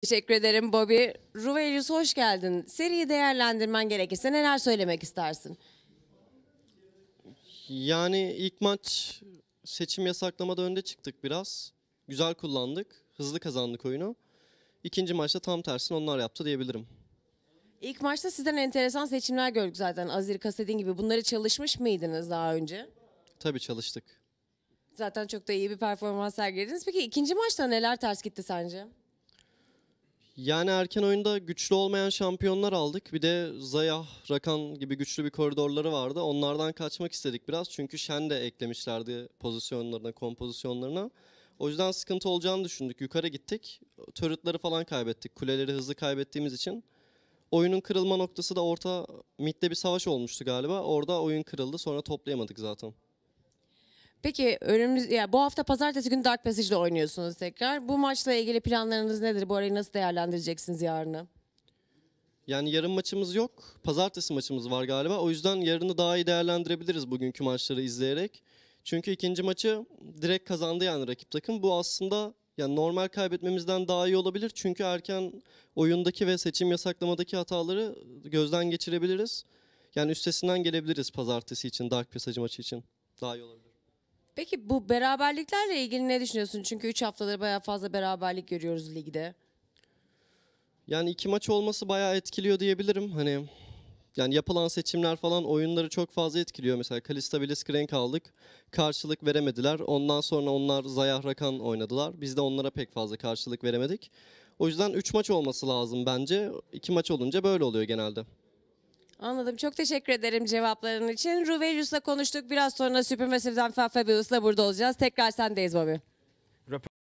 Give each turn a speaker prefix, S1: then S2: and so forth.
S1: Teşekkür ederim Bobby. Ruvelius hoş geldin. Seriyi değerlendirmen gerekirse neler söylemek istersin?
S2: Yani ilk maç seçim yasaklamada önde çıktık biraz. Güzel kullandık. Hızlı kazandık oyunu. İkinci maçta tam tersini onlar yaptı diyebilirim.
S1: İlk maçta sizden enteresan seçimler gördük zaten. Azir Kasedin gibi. Bunları çalışmış mıydınız daha önce?
S2: Tabii çalıştık.
S1: Zaten çok da iyi bir performans sergilediniz. Peki ikinci maçta neler ters gitti sence?
S2: Yani erken oyunda güçlü olmayan şampiyonlar aldık. Bir de Zayah, Rakan gibi güçlü bir koridorları vardı. Onlardan kaçmak istedik biraz. Çünkü Shen de eklemişlerdi pozisyonlarına, kompozisyonlarına. O yüzden sıkıntı olacağını düşündük. Yukarı gittik. Turret'ları falan kaybettik. Kuleleri hızlı kaybettiğimiz için. Oyunun kırılma noktası da orta midde bir savaş olmuştu galiba. Orada oyun kırıldı. Sonra toplayamadık zaten.
S1: Peki önümüz ya bu hafta pazartesi günü Dark Passage'da oynuyorsunuz tekrar. Bu maçla ilgili planlarınız nedir? Bu arayı nasıl değerlendireceksiniz yarını?
S2: Yani yarın maçımız yok. Pazartesi maçımız var galiba. O yüzden yarını daha iyi değerlendirebiliriz bugünkü maçları izleyerek. Çünkü ikinci maçı direkt kazandı yani rakip takım. Bu aslında yani normal kaybetmemizden daha iyi olabilir. Çünkü erken oyundaki ve seçim yasaklamadaki hataları gözden geçirebiliriz. Yani üstesinden gelebiliriz pazartesi için, Dark Passage maçı için. Daha iyi olabilir.
S1: Peki bu beraberliklerle ilgili ne düşünüyorsun? Çünkü 3 haftadır bayağı fazla beraberlik görüyoruz ligde.
S2: Yani iki maç olması bayağı etkiliyor diyebilirim. Hani yani yapılan seçimler falan oyunları çok fazla etkiliyor. Mesela Kalista bile Skrenk aldık. Karşılık veremediler. Ondan sonra onlar Zayah Rakan oynadılar. Biz de onlara pek fazla karşılık veremedik. O yüzden 3 maç olması lazım bence. 2 maç olunca böyle oluyor genelde.
S1: Anladım. Çok teşekkür ederim cevapların için. Ruvelius'la konuştuk. Biraz sonra Supermassive'den Fabfabulous'la burada olacağız. Tekrar sendeyiz Bobby.